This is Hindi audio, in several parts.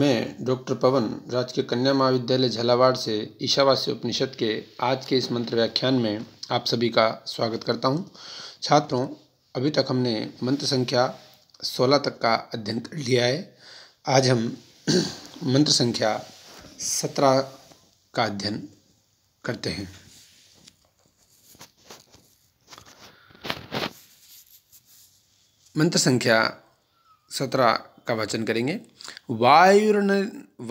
मैं डॉक्टर पवन राजकीय कन्या महाविद्यालय झालावाड़ से ईशावास्य उपनिषद के आज के इस मंत्र व्याख्यान में आप सभी का स्वागत करता हूं छात्रों अभी तक हमने मंत्र संख्या 16 तक का अध्ययन कर लिया है आज हम मंत्र संख्या 17 का अध्ययन करते हैं मंत्र संख्या सत्रह का वचन करेंगे वायुरन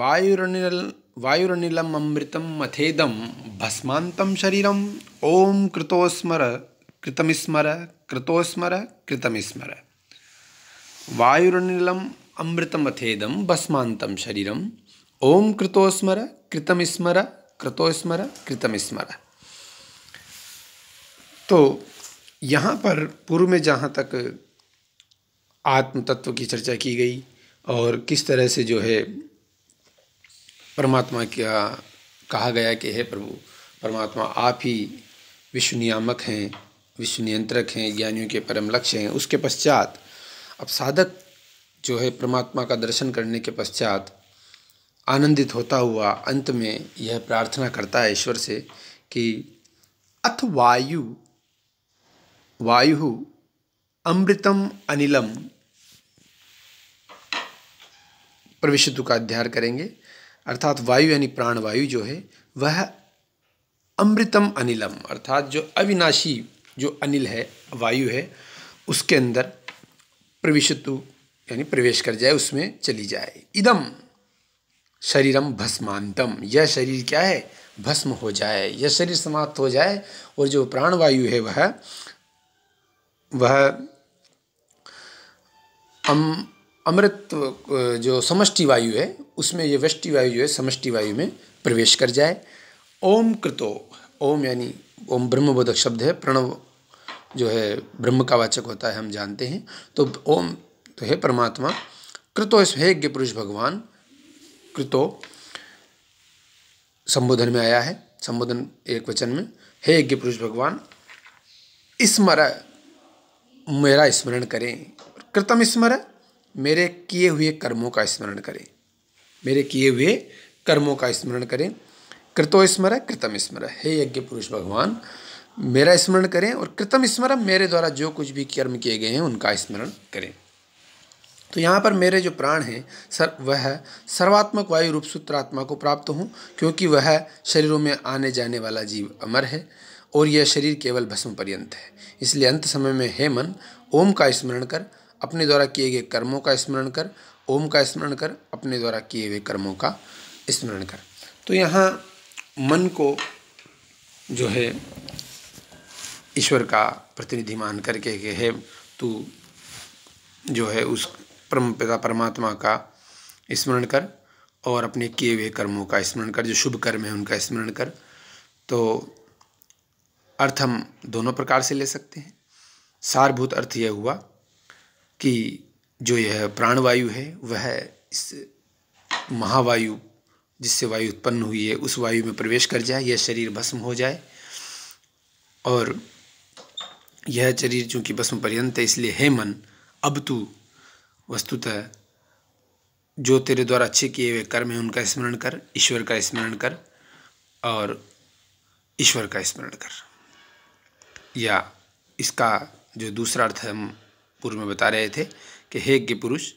वायुरनिल वायुरनिलम अमृतम मथेदम भस्मांतम शरीरम ओम कृतोस्मर कृतमस्मर कृतोस्मर कृतमस्मर कृतमिस्मर अमृतम अमृतमथेदम भस्मांतम शरीरम ओम कृतोस्मर कृतमस्मर कृतोस्मर कृतमस्मर तो यहाँ पर पूर्व में जहाँ तक आत्म तत्व की चर्चा की गई और किस तरह से जो है परमात्मा क्या कहा गया कि हे प्रभु परमात्मा आप ही विश्व नियामक हैं विश्व नियंत्रक हैं ज्ञानियों के परम लक्ष्य हैं उसके पश्चात अब साधक जो है परमात्मा का दर्शन करने के पश्चात आनंदित होता हुआ अंत में यह प्रार्थना करता है ईश्वर से कि अथ वायु वायु अमृतम अनिलम प्रविशुद्ध का अध्ययन करेंगे अर्थात वायु यानी प्राणवायु जो है वह अमृतम अनिलम अर्थात जो अविनाशी जो अनिल है वायु है उसके अंदर प्रविशतु यानी प्रवेश कर जाए उसमें चली जाए इदम शरीरम भस्मांतम यह शरीर क्या है भस्म हो जाए यह शरीर समाप्त हो जाए और जो प्राणवायु है वह वह अम अमृत जो समष्टि वायु है उसमें ये वृष्टि वायु जो है समष्टि वायु में प्रवेश कर जाए ओम कृतो ओम यानी ओम ब्रह्मबोधक शब्द है प्रणव जो है ब्रह्म का वाचक होता है हम जानते हैं तो ओम तो है परमात्मा कृतो हे यज्ञ पुरुष भगवान कृतो संबोधन में आया है संबोधन एक वचन में हे यज्ञ पुरुष भगवान स्मर मेरा स्मरण करें कृतम स्मर मेरे किए हुए कर्मों का स्मरण करें मेरे किए हुए कर्मों का स्मरण करें कृतो स्मर कृतम स्मर हे यज्ञ पुरुष भगवान मेरा स्मरण करें और कृतम स्मर मेरे द्वारा जो कुछ भी कर्म किए गए हैं उनका स्मरण करें तो यहाँ पर मेरे जो प्राण हैं सर वह सर्वात्मक वायु रूप सूत्र आत्मा को प्राप्त हूँ क्योंकि वह शरीरों में आने जाने वाला जीव अमर है और यह शरीर केवल भस्म पर्यंत है इसलिए अंत समय में हे मन ओम का स्मरण कर अपने द्वारा किए गए कर्मों का स्मरण कर ओम का स्मरण कर अपने द्वारा किए हुए कर्मों का स्मरण कर तो यहाँ मन को जो है ईश्वर का प्रतिनिधि मान करके के है तू जो है उस परम पिता परमात्मा का स्मरण कर और अपने किए हुए कर्मों का स्मरण कर जो शुभ कर्म है उनका स्मरण कर तो अर्थ हम दोनों प्रकार से ले सकते हैं सारभूत अर्थ यह हुआ कि जो यह प्राणवायु है वह इस महावायु जिससे वायु उत्पन्न हुई है उस वायु में प्रवेश कर जाए यह शरीर भस्म हो जाए और यह शरीर चूँकि भस्म पर्यंत है इसलिए हे मन अब तू वस्तुतः जो तेरे द्वारा अच्छे किए हुए कर्म हैं उनका स्मरण कर ईश्वर का स्मरण कर और ईश्वर का स्मरण कर या इसका जो दूसरा अर्थ हम पूर्व में बता रहे थे कि हे यज्ञ पुरुष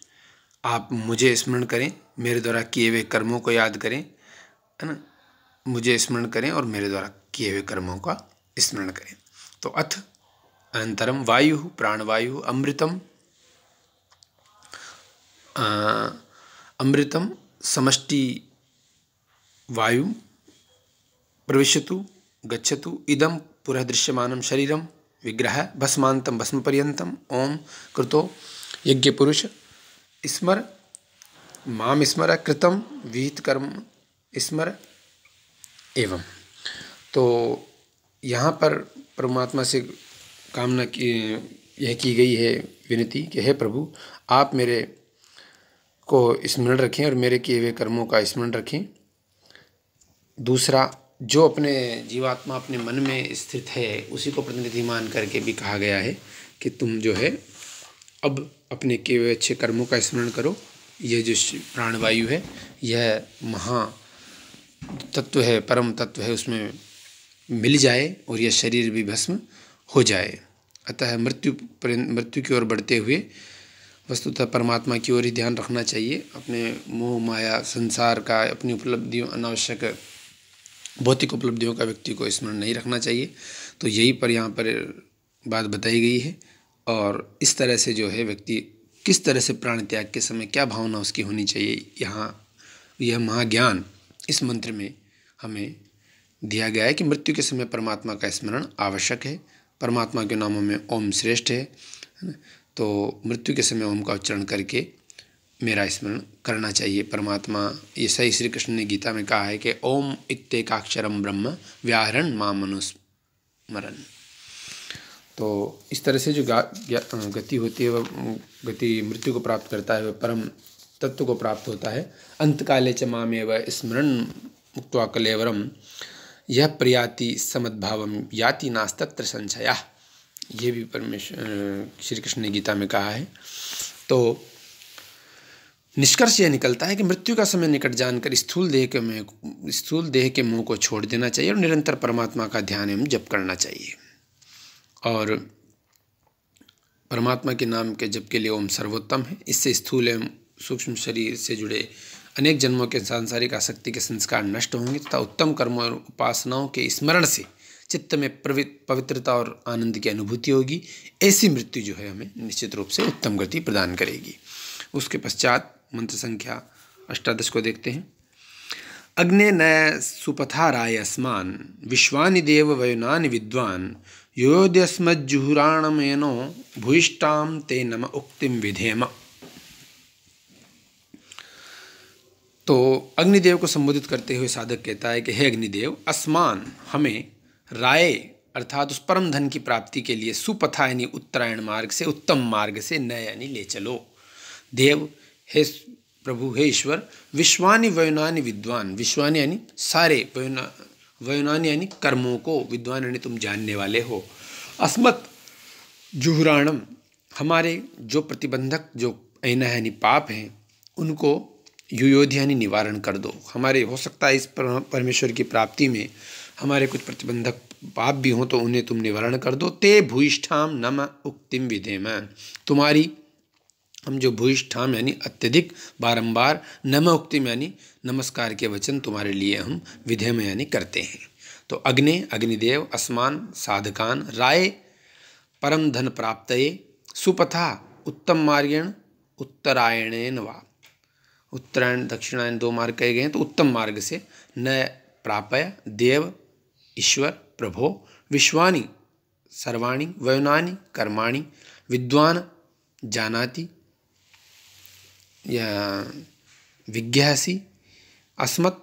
आप मुझे स्मरण करें मेरे द्वारा किए हुए कर्मों को याद करें है ना मुझे स्मरण करें और मेरे द्वारा किए हुए कर्मों का स्मरण करें तो अथ अनंतरम वायु प्राणवायु अमृतम अमृतम समष्टि वायु प्रवेशतु गच्छतु इदम पुरा दृश्यमान शरीरम विग्रह भस्मांतम भस्म पर्यतम ओम कृतो यज्ञ पुरुष स्मर माम स्मर कृतम विहित कर्म स्मर एवं तो यहाँ पर परमात्मा से कामना की यह की गई है विनती कि हे प्रभु आप मेरे को स्मरण रखें और मेरे किए हुए कर्मों का स्मरण रखें दूसरा जो अपने जीवात्मा अपने मन में स्थित है उसी को प्रतिनिधि मान करके भी कहा गया है कि तुम जो है अब अपने किए हुए अच्छे कर्मों का स्मरण करो यह जो प्राणवायु है यह महा तत्व है परम तत्व है उसमें मिल जाए और यह शरीर भी भस्म हो जाए अतः मृत्यु मृत्यु की ओर बढ़ते हुए वस्तुतः परमात्मा की ओर ही ध्यान रखना चाहिए अपने मोह माया संसार का अपनी उपलब्धियों अनावश्यक भौतिक उपलब्धियों का व्यक्ति को स्मरण नहीं रखना चाहिए तो यही पर यहाँ पर बात बताई गई है और इस तरह से जो है व्यक्ति किस तरह से प्राण त्याग के समय क्या भावना उसकी होनी चाहिए यहाँ यह महाज्ञान इस मंत्र में हमें दिया गया है कि मृत्यु के समय परमात्मा का स्मरण आवश्यक है परमात्मा के नामों में ओम श्रेष्ठ है तो मृत्यु के समय ओम का उच्चारण करके मेरा स्मरण करना चाहिए परमात्मा ये सही श्री कृष्ण ने गीता में कहा है कि ओम इत्तेकाक्षरम ब्रह्म व्याहरण माँ मनुस्मरण तो इस तरह से जो गति होती है वह गति मृत्यु को प्राप्त करता है वह परम तत्व को प्राप्त होता है अंतकाले च मामे व स्मरण मुक्वा कलेवरम यह प्रयाति समद्भावम याति नास्तत्र संशया ये भी परमेश्वर श्री कृष्ण ने गीता में कहा है तो निष्कर्ष यह निकलता है कि मृत्यु का समय निकट जानकर स्थूल देह के में स्थूल देह के मुंह को छोड़ देना चाहिए और निरंतर परमात्मा का ध्यान एवं जप करना चाहिए और परमात्मा के नाम के जप के लिए ओम सर्वोत्तम है इससे स्थूल एवं सूक्ष्म शरीर से जुड़े अनेक जन्मों के सांसारिक आसक्ति के संस्कार नष्ट होंगे तथा उत्तम कर्मों और उपासनाओं के स्मरण से चित्त में पवित्रता और आनंद की अनुभूति होगी ऐसी मृत्यु जो है हमें निश्चित रूप से उत्तम गति प्रदान करेगी उसके पश्चात मंत्र संख्या अष्टादश को देखते हैं अग्ने न सुपथाराय अस्मान विश्वानि देव वयुनानि विद्वान योद्यस्मज्जुहुराणमेनो भूयिष्टाम ते नम उक्तिम विधेम तो अग्निदेव को संबोधित करते हुए साधक कहता है कि हे अग्निदेव अस्मान हमें राय अर्थात उस परम धन की प्राप्ति के लिए सुपथा यानी उत्तरायण मार्ग से उत्तम मार्ग से न यानी ले चलो देव हे प्रभु हे ईश्वर विश्वानी वयुनानी विद्वान विश्वानी यानी सारे वयुना वयुनानी यानी कर्मों को विद्वान यानी तुम जानने वाले हो अस्मत् जुहुराणम हमारे जो प्रतिबंधक जो ऐना यानी पाप हैं उनको युयोध यानी निवारण कर दो हमारे हो सकता है इस परमेश्वर की प्राप्ति में हमारे कुछ प्रतिबंधक पाप भी हों तो उन्हें तुम निवारण कर दो ते भूष्ठाम नम उक्तिम विधेम तुम्हारी हम जो भूयिष्ठाम यानी अत्यधिक बारंबार नमोक्तिम यानी नमस्कार के वचन तुम्हारे लिए हम विधेय में यानी करते हैं तो अग्नि अग्निदेव असमान साधकान राय परम धन प्राप्त सुपथा उत्तम मार्गेण उत्तरायणेन वा उत्तरायण दक्षिणायन दो मार्ग कहे गए हैं तो उत्तम मार्ग से न प्रापय देव ईश्वर प्रभो विश्वाणी सर्वाणी वयुनानी कर्माणी विद्वान जानाति विज्ञासी अस्मत्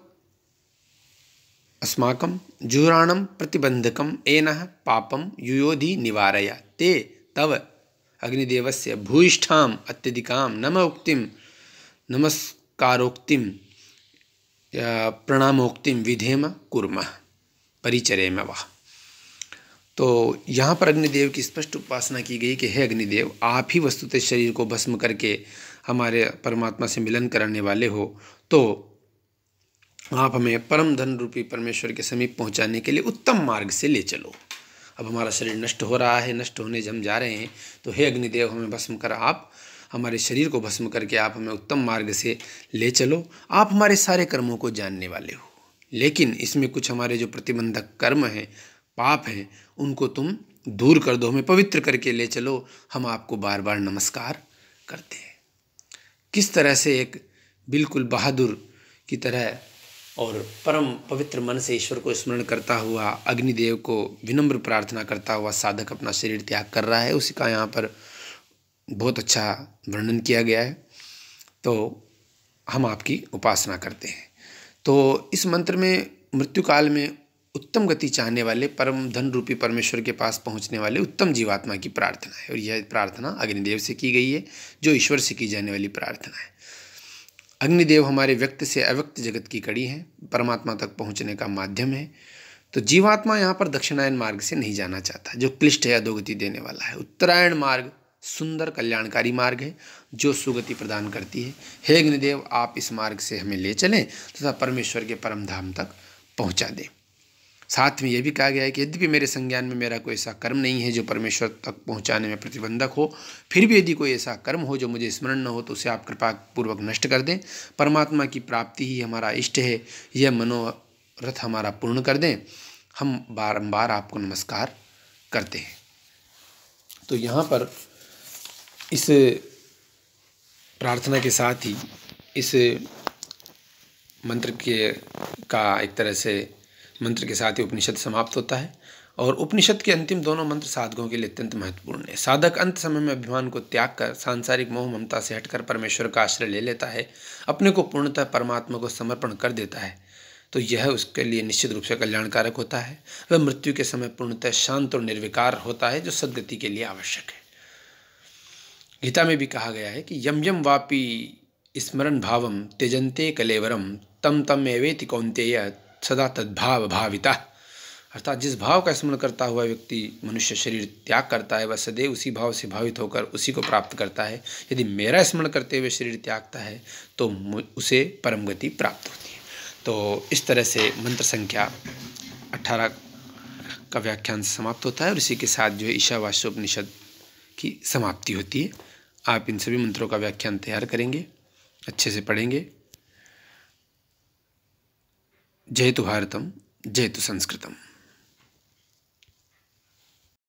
अस्माकं जुराणं प्रतिबन्धकम् एनः पापं युयोधि निवारय ते तव अग्निदेवस्य भूयिष्ठाम् अत्यधिकां नम उक्तिं नमस्कारोक्तिं प्रणामोक्तिं विधेम कुर्मः परिचरेम वह तो यहाँ पर अग्निदेव की स्पष्ट उपासना की गई कि हे अग्निदेव आप ही वस्तुतः शरीर को भस्म करके हमारे परमात्मा से मिलन कराने वाले हो तो आप हमें परम धन रूपी परमेश्वर के समीप पहुंचाने के लिए उत्तम मार्ग से ले चलो अब हमारा शरीर नष्ट हो रहा है नष्ट होने जब हम जा रहे हैं तो हे अग्निदेव हमें भस्म कर आप हमारे शरीर को भस्म करके आप हमें उत्तम मार्ग से ले चलो आप हमारे सारे कर्मों को जानने वाले हो लेकिन इसमें कुछ हमारे जो प्रतिबंधक कर्म हैं पाप हैं उनको तुम दूर कर दो हमें पवित्र करके ले चलो हम आपको बार बार नमस्कार करते हैं किस तरह से एक बिल्कुल बहादुर की तरह और परम पवित्र मन से ईश्वर को स्मरण करता हुआ अग्निदेव को विनम्र प्रार्थना करता हुआ साधक अपना शरीर त्याग कर रहा है उसी का यहाँ पर बहुत अच्छा वर्णन किया गया है तो हम आपकी उपासना करते हैं तो इस मंत्र में मृत्यु काल में उत्तम गति चाहने वाले परम धन रूपी परमेश्वर के पास पहुंचने वाले उत्तम जीवात्मा की प्रार्थना है और यह प्रार्थना अग्निदेव से की गई है जो ईश्वर से की जाने वाली प्रार्थना है अग्निदेव हमारे व्यक्त से अव्यक्त जगत की कड़ी है परमात्मा तक पहुंचने का माध्यम है तो जीवात्मा यहाँ पर दक्षिणायन मार्ग से नहीं जाना चाहता जो क्लिष्ट है अधोगति देने वाला है उत्तरायण मार्ग सुंदर कल्याणकारी मार्ग है जो सुगति प्रदान करती है हे अग्निदेव आप इस मार्ग से हमें ले चलें तथा तो परमेश्वर के परम धाम तक पहुँचा दें साथ में यह भी कहा गया है कि यद्यपि मेरे संज्ञान में मेरा कोई ऐसा कर्म नहीं है जो परमेश्वर तक पहुँचाने में प्रतिबंधक हो फिर भी यदि कोई ऐसा कर्म हो जो मुझे स्मरण न हो तो उसे आप कृपा पूर्वक नष्ट कर दें परमात्मा की प्राप्ति ही हमारा इष्ट है यह मनोरथ हमारा पूर्ण कर दें हम बारम्बार आपको नमस्कार करते हैं तो यहाँ पर इस प्रार्थना के साथ ही इस मंत्र के का एक तरह से मंत्र के साथ ही उपनिषद समाप्त होता है और उपनिषद के अंतिम दोनों मंत्र साधकों के लिए अत्यंत महत्वपूर्ण है साधक अंत समय में अभिमान को त्याग कर सांसारिक मोह ममता से हटकर परमेश्वर का आश्रय ले लेता है अपने को पूर्णतः परमात्मा को समर्पण कर देता है तो यह उसके लिए निश्चित रूप से कल्याणकारक होता है वह मृत्यु के समय पूर्णतः शांत और निर्विकार होता है जो सदगति के लिए आवश्यक है गीता में भी कहा गया है कि यम यम वापी स्मरण भावम त्यजंते कलेवरम तम तम एवेति कौंतेय सदा तद्भाव भाविता अर्थात जिस भाव का स्मरण करता हुआ व्यक्ति मनुष्य शरीर त्याग करता है वह सदैव उसी भाव से भावित होकर उसी को प्राप्त करता है यदि मेरा स्मरण करते हुए शरीर त्यागता है तो उसे परम गति प्राप्त होती है तो इस तरह से मंत्र संख्या अठारह का व्याख्यान समाप्त होता है और इसी के साथ जो है ईशावास्योपनिषद की समाप्ति होती है आप इन सभी मंत्रों का व्याख्यान तैयार करेंगे अच्छे से पढ़ेंगे जयतु भारतम जयतु संस्कृतम